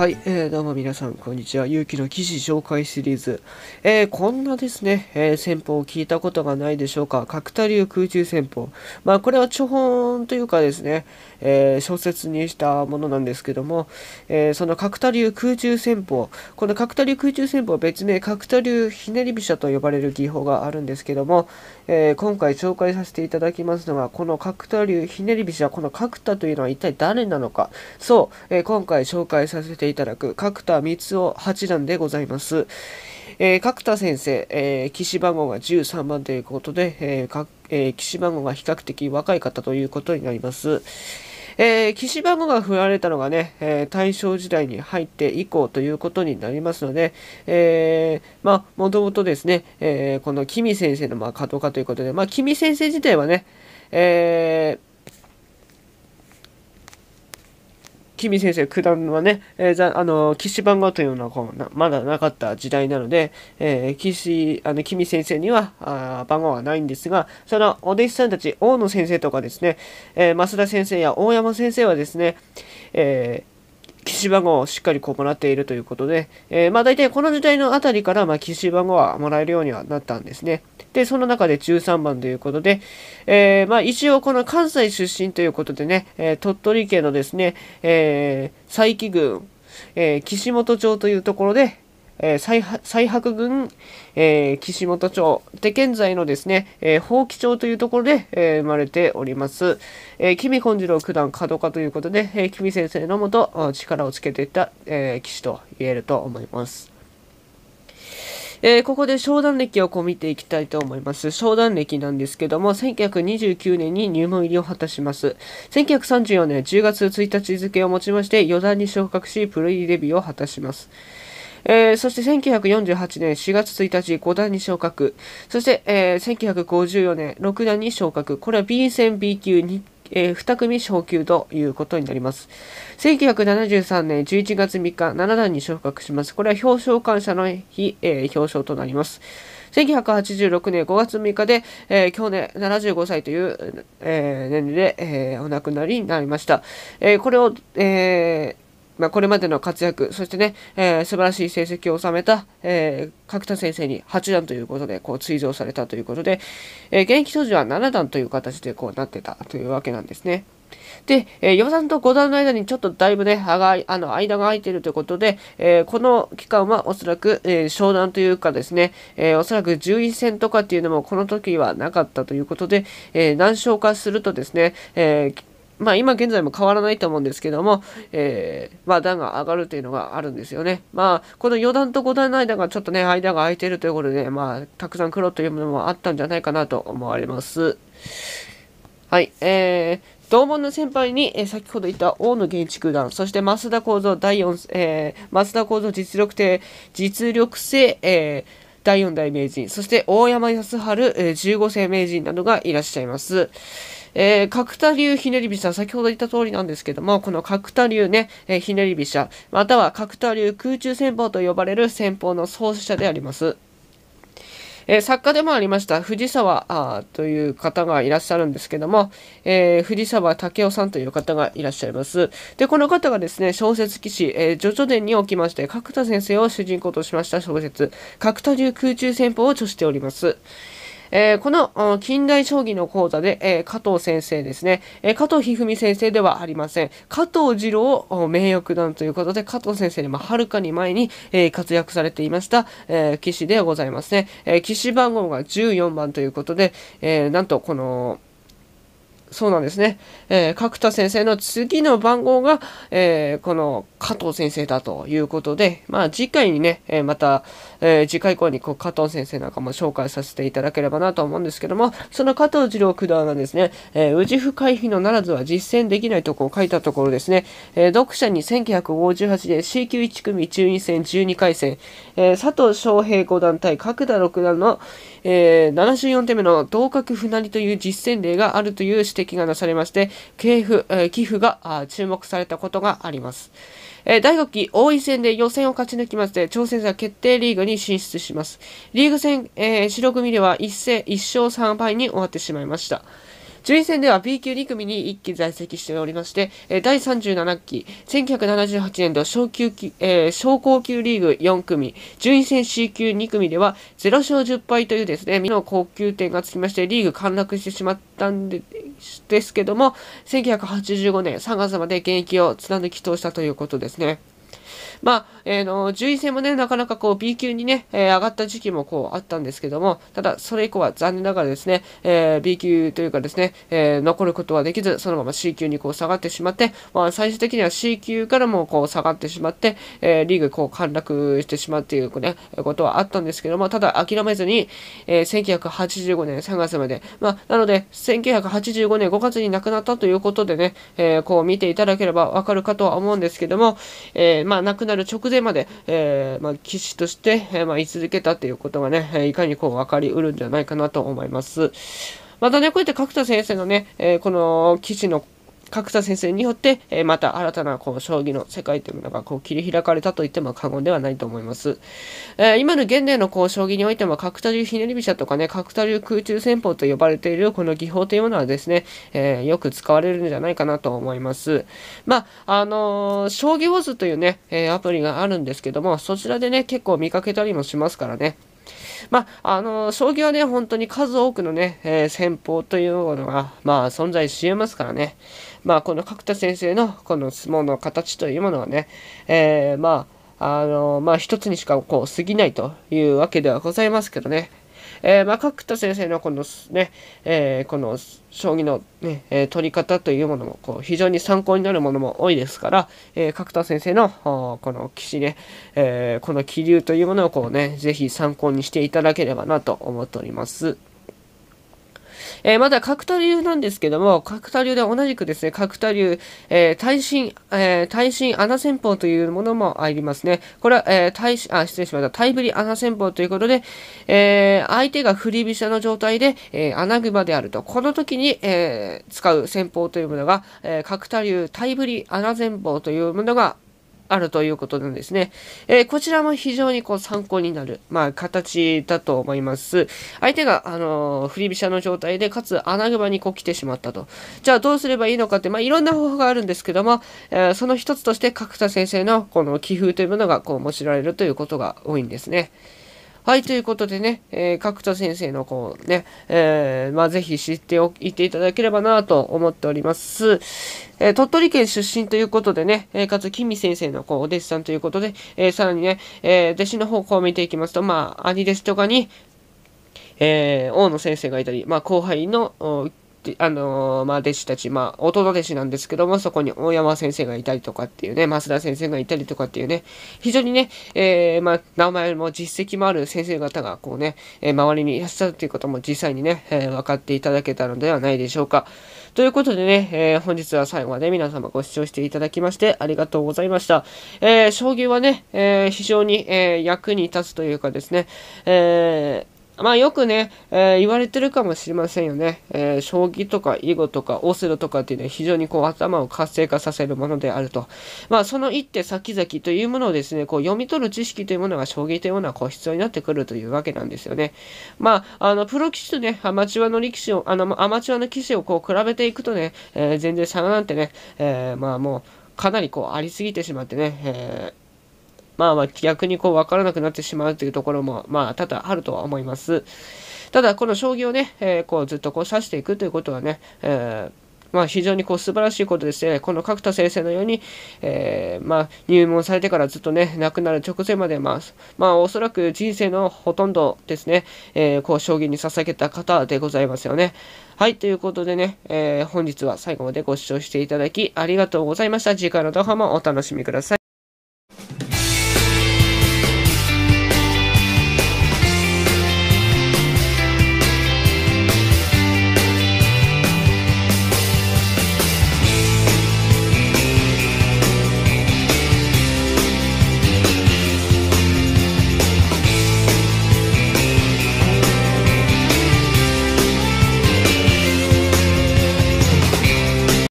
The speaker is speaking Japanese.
はい、えー、どうも皆さん、こんにちは。勇気の記事紹介シリーズ。えー、こんなですね、えー、戦法を聞いたことがないでしょうか。角田流空中戦法。まあ、これは著本というかですね、えー、小説にしたものなんですけども、えー、その角田流空中戦法。この角田流空中戦法は別名、角田流ひねり飛車と呼ばれる技法があるんですけども、えー、今回紹介させていただきますのは、この角田流ひねり飛は、この角田というのは一体誰なのか。そう、えー、今回紹介させていただく角田光雄八段でございます。えー、角田先生、えー、岸番号が13番ということで、えーえー、岸番号が比較的若い方ということになります。えー、士番号が振られたのがね、えー、大正時代に入って以降ということになりますので、えー、まあ、もともとですね、えー、この君先生の、まあ、家ということで、まあ、君先生自体はね、えー君先生九段はね、えー、あの、騎士番号というのはこうまだなかった時代なので、えー、騎士、あの、君先生にはあ番号はないんですが、そのお弟子さんたち、大野先生とかですね、えー、増田先生や大山先生はですね、え岸番号をしっかりこうもらっているということで、えー、まあ大体この時代のあたりから、まあ岸番号はもらえるようにはなったんですね。で、その中で13番ということで、えー、まあ一応この関西出身ということでね、えー、鳥取県のですね、えー、佐伯郡、えー、岸本町というところで、えー、最白郡、えー、岸本町で現在のですね、えー、規町というところで、えー、生まれております。えー、君本次郎九段門下ということで、えー、君先生のもと力をつけていった、えー、棋士と言えると思います。えー、ここで商談歴をこう見ていきたいと思います。商談歴なんですけども、1929年に入門入りを果たします。1934年10月1日付をもちまして、四段に昇格し、プロ入りデビューを果たします。えー、そして1948年4月1日5段に昇格そして、えー、1954年6段に昇格これは B 戦 B 級にえー、2組昇級ということになります。1973年11月3日、7段に昇格します。これは表彰感謝の日、えー、表彰となります。1986年5月6日で、えー、去年75歳という、えー、年齢で、えー、お亡くなりになりました。えこれを、えーまあ、これまでの活躍、そしてね、えー、素晴らしい成績を収めた、えー、角田先生に8段ということで、こう、追贈されたということで、えー、現役当時は7段という形でこうなってたというわけなんですね。で、えー、4段と5段の間にちょっとだいぶね、あがあの間が空いているということで、えー、この期間はおそらく、えー、商談というかですね、えー、おそらく11戦とかっていうのもこの時はなかったということで、えー、難勝化するとですね、えー、まあ、今現在も変わらないと思うんですけども、えー、まあ、段が上がるというのがあるんですよね。まあ、この4段と5段の間がちょっとね、間が空いているということで、まあ、たくさん黒というものもあったんじゃないかなと思われます。はい、えー、同門の先輩に、えー、先ほど言った大野源九団、そして増田幸三第4、えー、増田幸三実力帝、実力性、えー、第4代名人、そして大山康晴、えー、15世名人などがいらっしゃいます。えー、角田流ひねり飛車、先ほど言った通りなんですけども、この角田流ね、えー、ひねり飛車、または角田流空中戦法と呼ばれる戦法の創始者であります。えー、作家でもありました藤沢あという方がいらっしゃるんですけども、えー、藤沢武雄さんという方がいらっしゃいます。で、この方がですね、小説騎士、えー、ジョジョ伝におきまして、角田先生を主人公としました小説、角田流空中戦法を著しております。えー、この近代将棋の講座で、えー、加藤先生ですね、えー、加藤一二三先生ではありません。加藤二郎名誉九段ということで、加藤先生にはるかに前に、え活躍されていました、え棋士でございますね。え棋士番号が14番ということで、えなんとこの、そうなんですね、えー、角田先生の次の番号が、えー、この加藤先生だということで、まあ、次回にね、えー、また、え次回以降にこう加藤先生なんかも紹介させていただければなと思うんですけども、その加藤二郎九段がですね、え宇治府回避のならずは実践できないとこを書いたところですね、え読者に1958年 C 級1組中2戦12回戦、え佐藤翔平五段対角田六段の、え74手目の同格不成という実践例があるという指摘指摘がなされまして、寄付,、寄付が注目されたことがあります。え第5期王位戦で予選を勝ち抜きまして、挑戦者決定リーグに進出します。リーグ戦、えー、白組では 1, 1勝3敗に終わってしまいました。順位戦では B 級2組に1期在籍しておりまして、え第37期、1978年度昇級級、えー、昇降級リーグ4組、順位戦 C 級2組では0勝10敗というですね、の高級点がつきまして、リーグ陥落してしまったんで、ですけども、1985年3月まで現役を貫き通したということですね。まあ、えー、の、順位戦もね、なかなかこう B 級にね、えー、上がった時期もこうあったんですけども、ただそれ以降は残念ながらですね、えー、B 級というかですね、えー、残ることはできず、そのまま C 級にこう下がってしまって、まあ、最終的には C 級からもこう下がってしまって、えー、リーグこう陥落してしまうっていうね、ことはあったんですけども、ただ諦めずに、えー、1985年3月まで、まあ、なので、1985年5月に亡くなったということでね、えー、こう見ていただければわかるかとは思うんですけども、えー、まあ亡くなる直前まで、えー、まあ、騎士として、えー、まあ、居続けたということがね、えいかにこう分かりうるんじゃないかなと思います。またね、こうやって角田先生のね、えー、この騎士の角田先生によって、えまた新たなこう将棋の世界というものがこう切り開かれたと言っても過言ではないと思います。え今の現代のこう将棋においても角田流ひねり飛車とかね角田流空中戦法と呼ばれているこの技法というものはですね、えよく使われるんじゃないかなと思います。まああの将棋ウォーズというね、えアプリがあるんですけどもそちらでね結構見かけたりもしますからね。まあ、あの、将棋はね、本当に数多くのね、えー、戦法というものが、まあ、存在し得ますからね。まあ、この角田先生の、この相撲の形というものはね、えー、まあ、あの、まあ、一つにしかこう、過ぎないというわけではございますけどね。えー、まあ、角田先生のこのね、えー、この将棋のね、えー、取り方というものも、こう、非常に参考になるものも多いですから、え角田先生の、この棋士ね、えこの気流というものをこうね、ぜひ参考にしていただければなと思っております。えー、また角田流なんですけども、角田流で同じくですね、角田流、えー、耐震、えー、耐震穴戦法というものもありますね。これは、えー、耐あ、失礼しました。耐振り穴戦法ということで、えー、相手が振り飛車の状態で、えー、穴熊であると。この時に、えー、使う戦法というものが、えー、角田流耐振り穴戦法というものがあるということなんですね。えー、こちらも非常にこう参考になる、まあ、形だと思います。相手が、あのー、振り飛車の状態で、かつ穴熊にこう来てしまったと。じゃあどうすればいいのかって、まあ、いろんな方法があるんですけども、えー、その一つとして角田先生のこの棋風というものがこう用いられるということが多いんですね。はい、ということでね、えー、角田先生のこうね、えー、まあ、ぜひ知っておいていただければなと思っております。えー、鳥取県出身ということでね、えー、かつ、きみ先生のこうお弟子さんということで、えさらにね、え弟子の方向を見ていきますと、まあ、兄弟子とかに、え大野先生がいたり、まあ、後輩の、あのー、まあ、弟子たち、まあ、弟弟子なんですけども、そこに大山先生がいたりとかっていうね、増田先生がいたりとかっていうね、非常にね、えー、まあ、名前も実績もある先生方が、こうね、えー、周りにいらっしゃるということも実際にね、え分かっていただけたのではないでしょうか。ということでね、え本日は最後まで皆様ご視聴していただきまして、ありがとうございました。え将棋はね、え非常に、え役に立つというかですね、えーまあよくね、えー、言われてるかもしれませんよね。えー、将棋とか囲碁とかオセロとかっていうのは非常にこう頭を活性化させるものであると。まあその一手先々というものをですね、こう読み取る知識というものが将棋というものはこう必要になってくるというわけなんですよね。まあ、あの、プロ棋士とね、アマチュアの力士を、あの、アマチュアの棋士をこう比べていくとね、えー、全然差がなんてね、えまあもう、かなりこうありすぎてしまってね、えまあまあ逆にこう分からなくなってしまうというところも、まあ多々あるとは思います。ただ、この将棋をね、えー、こうずっとこう指していくということはね、えーまあ、非常にこう素晴らしいことですね、この角田先生のように、えー、まあ、入門されてからずっとね、亡くなる直前まで、ままあ、おそらく人生のほとんどですね、えー、こう将棋に捧げた方でございますよね。はい、ということでね、えー、本日は最後までご視聴していただきありがとうございました。次回の動画もお楽しみください。